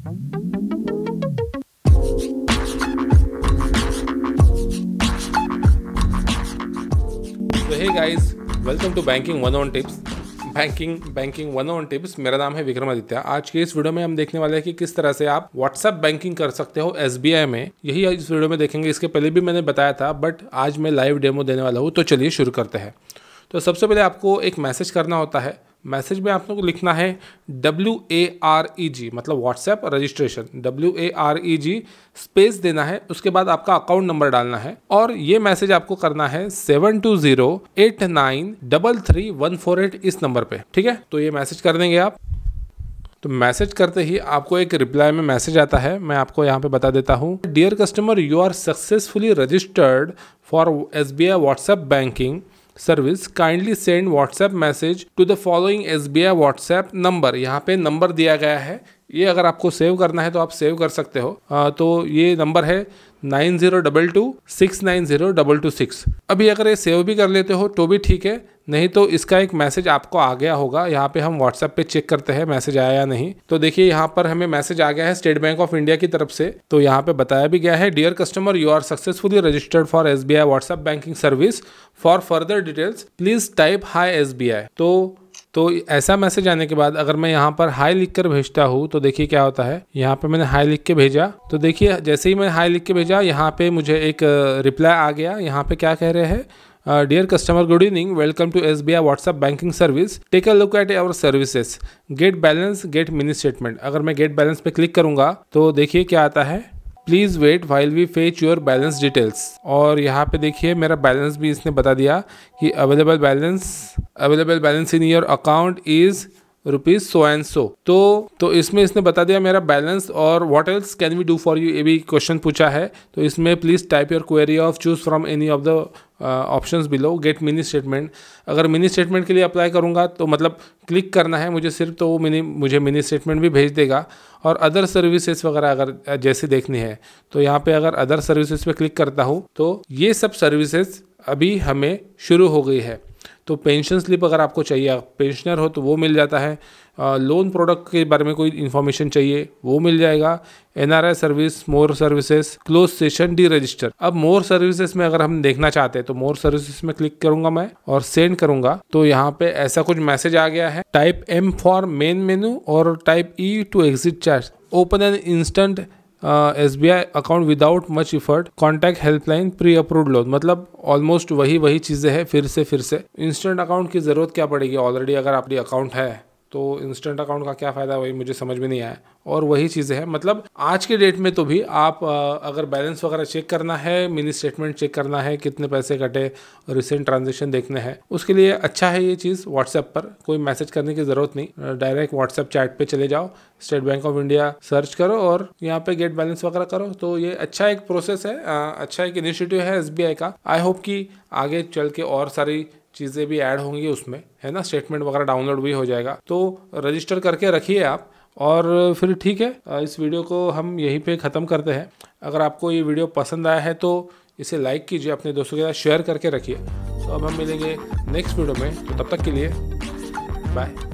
तो hey guys welcome to banking one on tips banking banking one on tips मेरा नाम है विक्रमादित्य आज के इस वीडियो में हम देखने वाले हैं कि किस तरह से आप व्हाट्सअप बैंकिंग कर सकते हो एस में यही इस वीडियो में देखेंगे इसके पहले भी मैंने बताया था बट आज मैं लाइव डेमो देने वाला हूँ तो चलिए शुरू करते हैं तो सबसे पहले आपको एक मैसेज करना होता है मैसेज में आप लोग को लिखना है W A R E G मतलब WhatsApp registration W A R E G space देना है उसके बाद आपका अकाउंट नंबर डालना है और ये मैसेज आपको करना है seven two zero eight nine double three one four eight इस नंबर पे ठीक है तो ये मैसेज कर देंगे आप तो मैसेज करते ही आपको एक रिप्लाई में मैसेज आता है मैं आपको यहाँ पे बता देता हूँ dear customer you are successfully registered for S B I WhatsApp banking service kindly send WhatsApp message to the following S B I WhatsApp number यहाँ पे नंबर दिया गया है ये अगर आपको सेव करना है तो आप सेव कर सकते हो आ, तो ये नंबर है nine zero double two six nine zero double two six अभी अगर ये सेव भी कर लेते हो तो भी ठीक है नहीं तो इसका एक मैसेज आपको आ गया होगा यहाँ पे हम व्हाट्सएप पे चेक करते हैं मैसेज आया या नहीं तो देखिए यहाँ पर हमें मैसेज आ गया है स्टेट बैंक ऑफ इंडिया की तरफ से तो यहाँ पे बताया भी गया है dear customer you are successfully registered for S B I WhatsApp banking service for further details please type hi S B I तो तो ऐसा मैसेज आने के बाद अगर मैं यहाँ पर हाई लिख कर भेजता हूँ तो देखिए क्या होता है यहाँ पे मैंने हाई लिख के भेजा तो देखिए जैसे ही मैं हाई लिख के भेजा यहाँ पे मुझे एक रिप्लाई आ गया यहाँ पे क्या कह रहे हैं Uh, dear customer, good evening. Welcome to SBI WhatsApp banking service. Take a look at our services. Get balance, get mini statement. अगर मैं get balance पे क्लिक करूंगा तो देखिए क्या आता है please wait while we fetch your balance details और यहाँ पे देखिए मेरा बैलेंस भी इसने बता दिया कि available balance available balance in your account is rupees so and so तो तो इसमें इसने बता दिया मेरा बैलेंस और what else can we do for you ये भी क्वेश्चन पूछा है तो इसमें please type your query or choose from any of the options below get mini statement अगर मिनी स्टेटमेंट के लिए अप्लाई करूंगा तो मतलब क्लिक करना है मुझे सिर्फ तो वो मिनी मुझे मिनी स्टेटमेंट भी भेज देगा और अदर सर्विसेज वगैरह अगर जैसे देखनी है तो यहाँ पे अगर अदर सर्विसेज पे क्लिक करता हूँ तो ये सब सर्विसेज अभी हमें शुरू हो गई है तो पेंशन स्लिप अगर आपको चाहिए पेंशनर हो तो वो मिल जाता है लोन प्रोडक्ट के बारे में कोई इन्फॉर्मेशन चाहिए वो मिल जाएगा N R I service more services close session deregister अब मोर सर्विसेज में अगर हम देखना चाहते हैं तो मोर सर्विसेज में क्लिक करूंगा मैं और सेंड करूंगा तो यहाँ पे ऐसा कुछ मैसेज आ गया है type M for main menu और type E to exit charge open an instant S B I account without much effort contact helpline pre approve loan मतलब ऑलमोस्ट वही वही चीज़ें हैं फिर से फिर से इंस्टेंट अकाउंट की ज़रूरत क्या पड़ेगी ऑलरेडी अगर आपकी अकाउंट है तो इंस्टेंट अकाउंट का क्या फ़ायदा वही मुझे समझ में नहीं आया और वही चीज़ें हैं मतलब आज के डेट में तो भी आप अगर बैलेंस वगैरह चेक करना है मिनी स्टेटमेंट चेक करना है कितने पैसे कटे रिसेंट ट्रांजेक्शन देखने हैं उसके लिए अच्छा है ये चीज़ व्हाट्सएप पर कोई मैसेज करने की ज़रूरत नहीं डायरेक्ट व्हाट्सएप चैट पर चले जाओ State Bank of India search करो और यहाँ पे गेट बैलेंस वगैरह करो तो ये अच्छा एक प्रोसेस है अच्छा एक इनिशिएटिव है एस का आई होप कि आगे चल के और सारी चीज़ें भी ऐड होंगी उसमें है ना स्टेटमेंट वगैरह डाउनलोड भी हो जाएगा तो रजिस्टर करके रखिए आप और फिर ठीक है इस वीडियो को हम यहीं पे ख़त्म करते हैं अगर आपको ये वीडियो पसंद आया है तो इसे लाइक कीजिए अपने दोस्तों के साथ शेयर करके रखिए तो अब हम मिलेंगे नेक्स्ट वीडियो में तो तब तक के लिए बाय